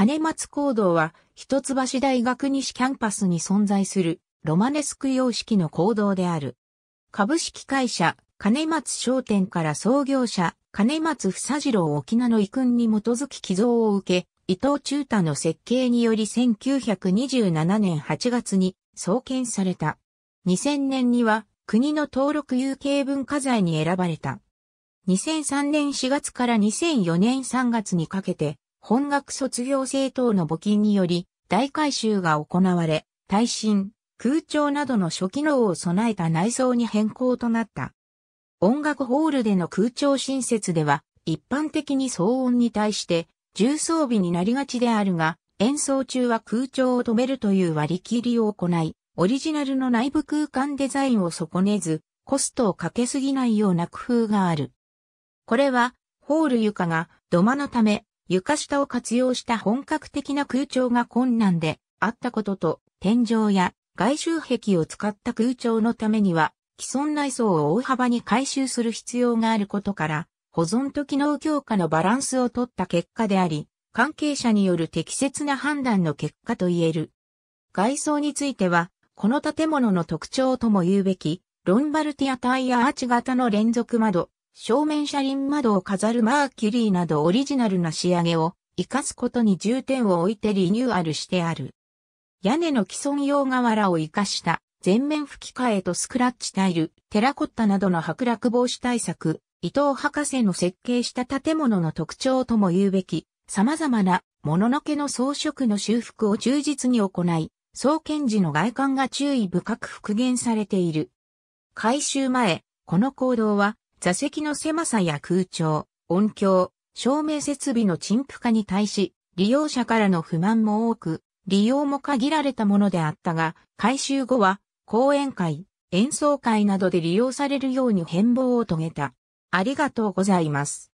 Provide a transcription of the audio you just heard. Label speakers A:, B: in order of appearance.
A: 金松講堂は、一橋大学西キャンパスに存在する、ロマネスク様式の講堂である。株式会社、金松商店から創業者、金松房次郎沖縄の遺訓に基づき寄贈を受け、伊藤忠太の設計により1927年8月に創建された。2000年には国の登録有形文化財に選ばれた。2003年4月から2004年3月にかけて本学卒業生等の募金により、大改修が行われ、耐震、空調などの初機能を備えた内装に変更となった。音楽ホールでの空調新設では、一般的に騒音に対して、重装備になりがちであるが、演奏中は空調を止めるという割り切りを行い、オリジナルの内部空間デザインを損ねず、コストをかけすぎないような工夫がある。これは、ホール床が土間のため、床下を活用した本格的な空調が困難であったことと、天井や外周壁を使った空調のためには、既存内装を大幅に回収する必要があることから、保存と機能強化のバランスを取った結果であり、関係者による適切な判断の結果と言える。外装については、この建物の特徴とも言うべき、ロンバルティアタイヤアーチ型の連続窓、正面車輪窓を飾るマーキュリーなどオリジナルな仕上げを活かすことに重点を置いてリニューアルしてある。屋根の既存用瓦を活かした全面吹き替えとスクラッチタイル、テラコッタなどの剥落防止対策、伊藤博士の設計した建物の特徴とも言うべき、様々なもののけの装飾の修復を忠実に行い、創建時の外観が注意深く復元されている。改修前、この行動は座席の狭さや空調、音響、照明設備の陳腐化に対し、利用者からの不満も多く、利用も限られたものであったが、改修後は、講演会、演奏会などで利用されるように変貌を遂げた。ありがとうございます。